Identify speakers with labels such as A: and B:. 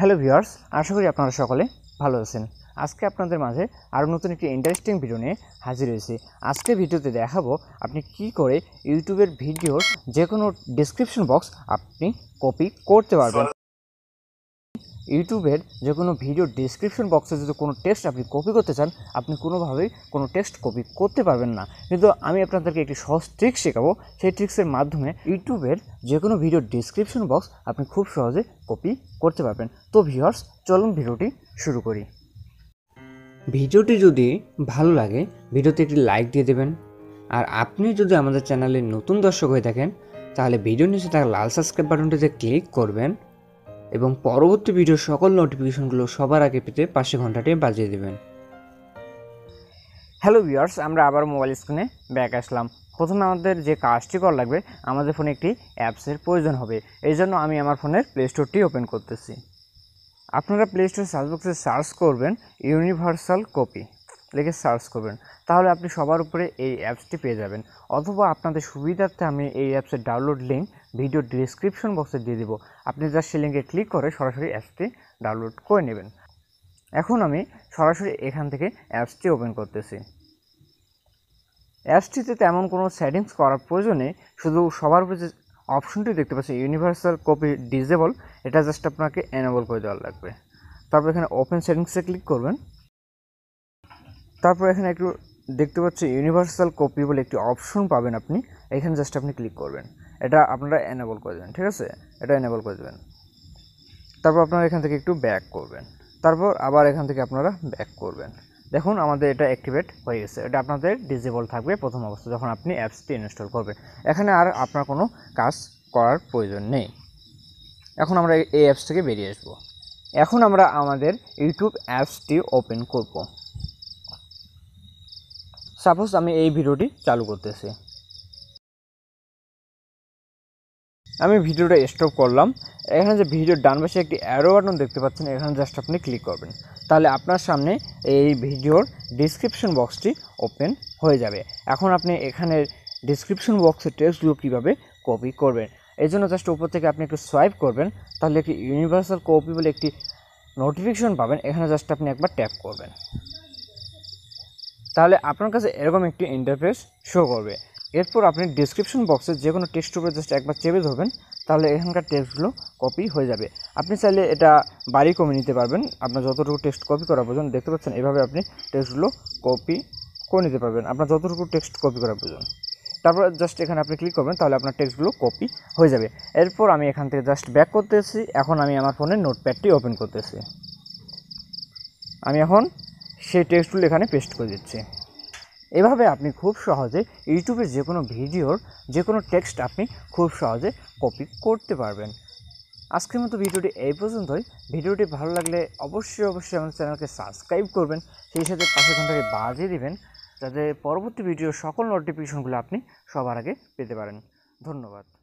A: hello viewers আশা করি আপনারা সকলে ভালো আছেন আজকে আপনাদের মাঝে আরও নতুন একটি ইন্টারেস্টিং ভিডিও নিয়ে হাজির হয়েছি আজকে ভিডিওতে দেখাবো আপনি কি করে ইউটিউবের ভিডিওর যে কোনো ডিসক্রিপশন বক্স আপনি কপি করতে পারবেন ইউটিউবের যে কোনো ভিডিও ডিসক্রিপশন বক্সে যদি কোনো টেক্সট আপনি কপি করতে চান আপনি কোনোভাবেই কোনো টেক্সট কপি করতে পারবেন না কিন্তু আমি আপনাদেরকে একটি সহজ ট্রিক্স শেখাবো সেই ট্রিক্সের মাধ্যমে ইউটিউবের যে কোনো ভিডিও ডিসক্রিপশন বক্স আপনি খুব সহজে কপি করতে পারবেন তো ভিউয়ার্স চলুন ভিডিওটি শুরু করি ভিডিওটি যদি ভালো লাগে ভিডিওতে একটি লাইক দিয়ে দেবেন আর আপনি যদি আমাদের চ্যানেলে নতুন দর্শক হয়ে থাকেন তাহলে ভিডিও নিচে থাকা লাল সাবস্ক্রাইব বাটনটিতে ক্লিক করবেন এবং পরবর্তী ভিডিও সকল নোটিফিকেশনগুলো সবার আগে পেতে পাশে ঘন্টাটি বাজিয়ে দেবেন হ্যালো ভিউয়ার্স আমরা আবার মোবাইল স্ক্রিনে ব্যাক আসলাম প্রথমে আমাদের যে কাজটি করা লাগবে আমাদের ফোনে একটি অ্যাপসের প্রয়োজন হবে এই জন্য আমি আমার ফোনের প্লে স্টোরটি ওপেন করতেছি আপনারা প্লে স্টোর সার্চ বক্সে সার্চ করবেন ইউনিভার্সাল কপি লিখে সার্চ করবেন তাহলে আপনি সবার উপরে এই অ্যাপসটি পেয়ে যাবেন অথবা আপনাদের সুবিধার্থে আমি এই অ্যাপসের ডাউনলোড লিঙ্ক ভিডিও ডিসক্রিপশন বক্সে দিয়ে দেবো আপনি যা সেই লিঙ্কে ক্লিক করে সরাসরি অ্যাপসটি ডাউনলোড করে নেবেন এখন আমি সরাসরি এখান থেকে অ্যাপসটি ওপেন করতেছি অ্যাপসটিতে তেমন কোনো সেটিংস করার প্রয়োজনে শুধু সবার উপরে যে অপশনটি দেখতে পাচ্ছি ইউনিভার্সাল কপি ডিজেবল এটা জাস্ট আপনাকে এনেবল করে দেওয়া লাগবে তারপর এখানে ওপেন সেটিংসে ক্লিক করবেন তারপর এখানে একটু দেখতে পাচ্ছি ইউনিভার্সাল কপি বলে একটি অপশন পাবেন আপনি এখানে জাস্ট আপনি ক্লিক করবেন এটা আপনারা এনেবল করে দেবেন ঠিক আছে এটা এনেবল করে দেবেন তারপর আপনারা এখান থেকে একটু ব্যাক করবেন তারপর আবার এখান থেকে আপনারা ব্যাক করবেন দেখুন আমাদের এটা অ্যাক্টিভেট হয়ে গেছে এটা আপনাদের ডিজেবল থাকবে প্রথম অবস্থা যখন আপনি অ্যাপসটি ইনস্টল করবেন এখানে আর আপনার কোনো কাজ করার প্রয়োজন নেই এখন আমরা এই অ্যাপস থেকে বেরিয়ে আসবো এখন আমরা আমাদের ইউটিউব অ্যাপসটি ওপেন করবো সাপোজ আমি এই ভিডিওটি চালু করতেছি আমি ভিডিওটা স্টপ করলাম এখানে যে ভিডিওর ডান পাশে একটি অ্যারো বাটন দেখতে পাচ্ছেন এখানে জাস্ট আপনি ক্লিক করবেন তাহলে আপনার সামনে এই ভিডিওর ডিসক্রিপশন বক্সটি ওপেন হয়ে যাবে এখন আপনি এখানের ডিসক্রিপশন বক্সের টেক্সটগুলো কীভাবে কপি করবেন এই জন্য জাস্ট উপর থেকে আপনি একটু সোয়াইপ করবেন তাহলে একটি ইউনিভার্সাল কপি বলে একটি নোটিফিকেশন পাবেন এখানে জাস্ট আপনি একবার ট্যাপ করবেন তাহলে আপনার কাছে এরকম একটি ইন্টারফেস শো করবে এরপর আপনি ডিসক্রিপশন বক্সে যে কোনো টেক্সট উপরে জাস্ট একবার চেপে ধরবেন তাহলে এখানকার টেক্সটগুলো কপি হয়ে যাবে আপনি চাইলে এটা বাড়ি কমে নিতে পারবেন আপনার যতটুকু টেক্সট কপি করা প্রয়োজন দেখতে পাচ্ছেন এভাবে আপনি টেক্সটগুলো কপি করে নিতে পারবেন আপনার যতটুকু টেক্সট কপি করা প্রয়োজন তারপর জাস্ট এখানে আপনি ক্লিক করবেন তাহলে আপনার টেক্সটগুলো কপি হয়ে যাবে এরপর আমি এখান থেকে জাস্ট ব্যাক করতেছি এখন আমি আমার ফোনে নোটপ্যাডটি ওপেন করতেছি আমি এখন সেই টেক্সটগুলো এখানে পেস্ট করে দিচ্ছে এভাবে আপনি খুব সহজে ইউটিউবের যে কোনো ভিডিওর যে কোনো টেক্সট আপনি খুব সহজে কপি করতে পারবেন আজকের মতো ভিডিওটি এই পর্যন্তই ভিডিওটি ভালো লাগলে অবশ্যই অবশ্যই আমাদের চ্যানেলকে সাবস্ক্রাইব করবেন সেই সাথে পাশে ঘন্টাকে বাজিয়ে দেবেন যাতে পরবর্তী ভিডিও সকল নোটিফিকেশনগুলো আপনি সবার আগে পেতে পারেন ধন্যবাদ